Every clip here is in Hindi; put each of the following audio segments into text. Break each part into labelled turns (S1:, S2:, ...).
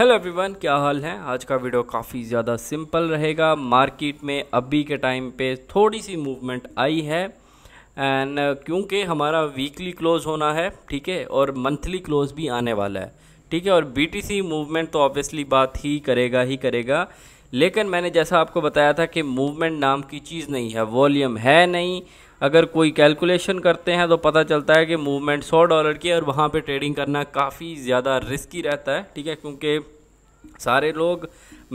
S1: हेलो एवरीवन क्या हाल है आज का वीडियो काफ़ी ज़्यादा सिंपल रहेगा मार्केट में अभी के टाइम पे थोड़ी सी मूवमेंट आई है एंड uh, क्योंकि हमारा वीकली क्लोज होना है ठीक है और मंथली क्लोज भी आने वाला है ठीक है और बीटीसी मूवमेंट तो ऑब्वियसली बात ही करेगा ही करेगा लेकिन मैंने जैसा आपको बताया था कि मूवमेंट नाम की चीज़ नहीं है वॉल्यूम है नहीं अगर कोई कैलकुलेशन करते हैं तो पता चलता है कि मूवमेंट सौ डॉलर की और वहाँ पर ट्रेडिंग करना काफ़ी ज़्यादा रिस्की रहता है ठीक है क्योंकि सारे लोग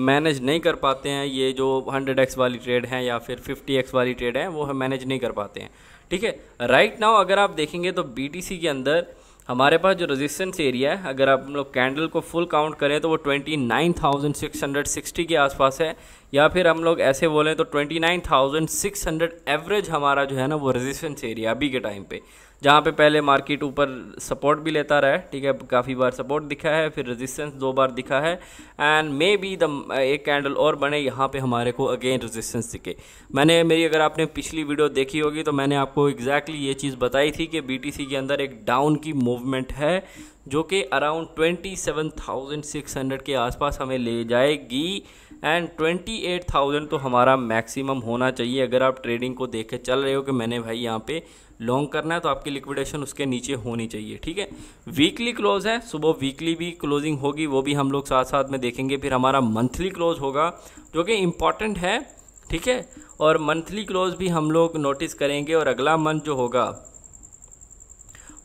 S1: मैनेज नहीं कर पाते हैं ये जो 100x वाली ट्रेड हैं या फिर 50x वाली ट्रेड हैं वो हम मैनेज नहीं कर पाते हैं ठीक है राइट नाउ अगर आप देखेंगे तो बी के अंदर हमारे पास जो रेजिस्टेंस एरिया है अगर आप लोग कैंडल को फुल काउंट करें तो वो 29,660 के आसपास है या फिर हम लोग ऐसे बोलें तो twenty nine thousand six hundred average हमारा जो है ना वो रेजिस्टेंस एरिया अभी के टाइम पे जहाँ पे पहले मार्केट ऊपर सपोर्ट भी लेता रहा है ठीक है काफ़ी बार सपोर्ट दिखा है फिर रेजिस्टेंस दो बार दिखा है एंड मे बी द एक कैंडल और बने यहाँ पे हमारे को अगेन रेजिस्टेंस दिखे मैंने मेरी अगर आपने पिछली वीडियो देखी होगी तो मैंने आपको एग्जैक्टली exactly ये चीज़ बताई थी कि बी के अंदर एक डाउन की मूवमेंट है जो कि अराउंड 27,600 के आसपास हमें ले जाएगी एंड 28,000 तो हमारा मैक्सिमम होना चाहिए अगर आप ट्रेडिंग को देख के चल रहे हो कि मैंने भाई यहाँ पे लॉन्ग करना है तो आपकी लिक्विडेशन उसके नीचे होनी चाहिए ठीक है वीकली क्लोज है सुबह वीकली भी क्लोजिंग होगी वो भी हम लोग साथ साथ में देखेंगे फिर हमारा मंथली क्लोज होगा जो कि इम्पॉर्टेंट है ठीक है और मंथली क्लोज भी हम लोग नोटिस करेंगे और अगला मंथ जो होगा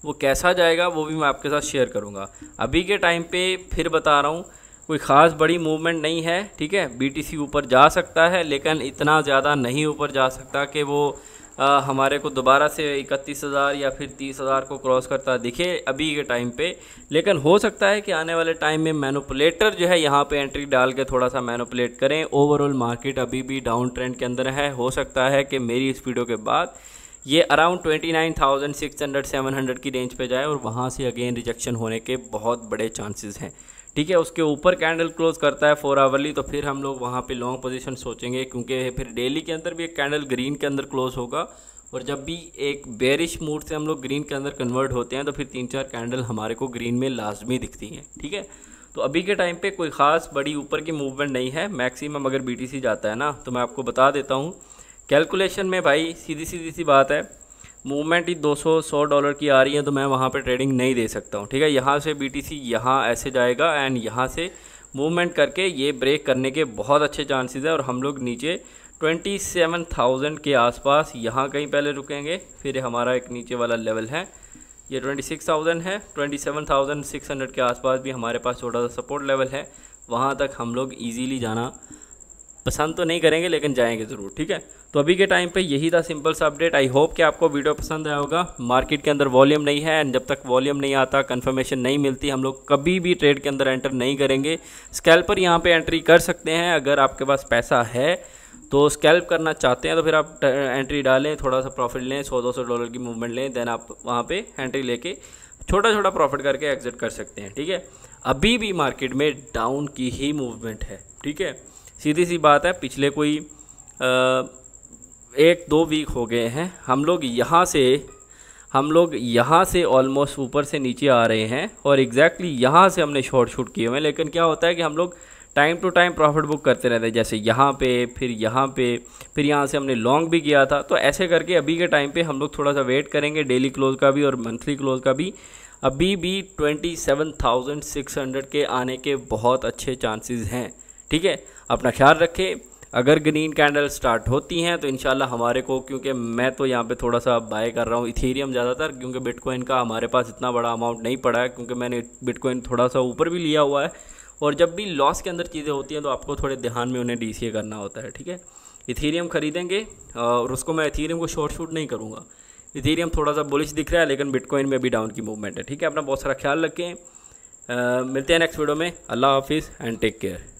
S1: वो कैसा जाएगा वो भी मैं आपके साथ शेयर करूँगा अभी के टाइम पे फिर बता रहा हूँ कोई ख़ास बड़ी मूवमेंट नहीं है ठीक है बीटीसी ऊपर जा सकता है लेकिन इतना ज़्यादा नहीं ऊपर जा सकता कि वो आ, हमारे को दोबारा से इकतीस हज़ार या फिर तीस हज़ार को क्रॉस करता दिखे अभी के टाइम पे लेकिन हो सकता है कि आने वाले टाइम में मैनुपलेटर जो है यहाँ पे एंट्री डाल के थोड़ा सा मैनुपलेट करें ओवरऑल मार्केट अभी भी डाउन ट्रेंड के अंदर है हो सकता है कि मेरी इस वीडियो के बाद ये around twenty nine thousand six hundred seven hundred की रेंज पे जाए और वहाँ से अगेन रिजेक्शन होने के बहुत बड़े चांसेस हैं ठीक है उसके ऊपर कैंडल क्लोज करता है फोर आवरली तो फिर हम लोग वहाँ पे लॉन्ग पोजीशन सोचेंगे क्योंकि फिर डेली के अंदर भी एक कैंडल ग्रीन के अंदर क्लोज होगा और जब भी एक बेरिश मूड से हम लोग ग्रीन के अंदर कन्वर्ट होते हैं तो फिर तीन चार कैंडल हमारे को ग्रीन में लाजमी दिखती हैं ठीक है तो अभी के टाइम पे कोई ख़ास बड़ी ऊपर की मूवमेंट नहीं है मैक्सिमम अगर बीटीसी जाता है ना तो मैं आपको बता देता हूँ कैलकुलेशन में भाई सीधी सीधी सी बात है मूवमेंट ही 200 सौ डॉलर की आ रही है तो मैं वहाँ पे ट्रेडिंग नहीं दे सकता हूँ ठीक है यहाँ से बी टी यहाँ ऐसे जाएगा एंड यहाँ से मूवमेंट करके ये ब्रेक करने के बहुत अच्छे चांसेस है और हम लोग नीचे 27,000 के आसपास यहाँ कहीं पहले रुकेंगे फिर हमारा एक नीचे वाला लेवल है ये 26,000 है 27,600 के आसपास भी हमारे पास छोटा सा सपोर्ट लेवल है वहाँ तक हम लोग ईजीली जाना पसंद तो नहीं करेंगे लेकिन जाएंगे ज़रूर ठीक है तो अभी के टाइम पे यही था सिंपल सा अपडेट आई होप कि आपको वीडियो पसंद आया होगा मार्केट के अंदर वॉल्यूम नहीं है एंड जब तक वॉल्यूम नहीं आता कंफर्मेशन नहीं मिलती हम लोग कभी भी ट्रेड के अंदर एंटर नहीं करेंगे स्कैल पर यहाँ पर एंट्री कर सकते हैं अगर आपके पास पैसा है तो स्कैल्प करना चाहते हैं तो फिर आप एंट्री डालें थोड़ा सा प्रॉफिट लें सौ दो सौ डॉलर की मूवमेंट लें देन आप वहाँ पे एंट्री लेके छोटा छोटा प्रॉफिट करके एग्जिट कर सकते हैं ठीक है अभी भी मार्केट में डाउन की ही मूवमेंट है ठीक है सीधी सी बात है पिछले कोई एक दो वीक हो गए हैं हम लोग यहाँ से हम लोग यहाँ से ऑलमोस्ट ऊपर से नीचे आ रहे हैं और एग्जैक्टली exactly यहाँ से हमने शॉर्ट शूट किए हुए हैं लेकिन क्या होता है कि हम लोग time to time profit book करते रहते हैं जैसे यहाँ पे फिर यहाँ पे फिर यहाँ से हमने लॉन्ग भी किया था तो ऐसे करके अभी के टाइम पे हम लोग थोड़ा सा वेट करेंगे डेली क्लोज का भी और मंथली क्लोज का भी अभी भी 27,600 के आने के बहुत अच्छे चांसेस हैं ठीक है अपना ख्याल रखें अगर ग्रीन कैंडल स्टार्ट होती हैं तो इन हमारे को क्योंकि मैं तो यहाँ पे थोड़ा सा बाय कर रहा हूँ इथेरियम ज़्यादातर क्योंकि बिटकॉइन का हमारे पास इतना बड़ा अमाउंट नहीं पड़ा है क्योंकि मैंने बिटकॉइन थोड़ा सा ऊपर भी लिया हुआ है और जब भी लॉस के अंदर चीज़ें होती हैं तो आपको थोड़े ध्यान में उन्हें डी करना होता है ठीक है इथेरियम ख़रीदेंगे और उसको मैं इथेरियम को शॉर्ट शूट नहीं करूँगा इथेरियम थोड़ा सा बुलिश दिख रहा है लेकिन बिटकॉइन में भी डाउन की मूवमेंट है ठीक है अपना बहुत सारा ख्याल रखें मिलते हैं नेक्स्ट वीडियो में अल्लाह हाफिज़ एंड टेक केयर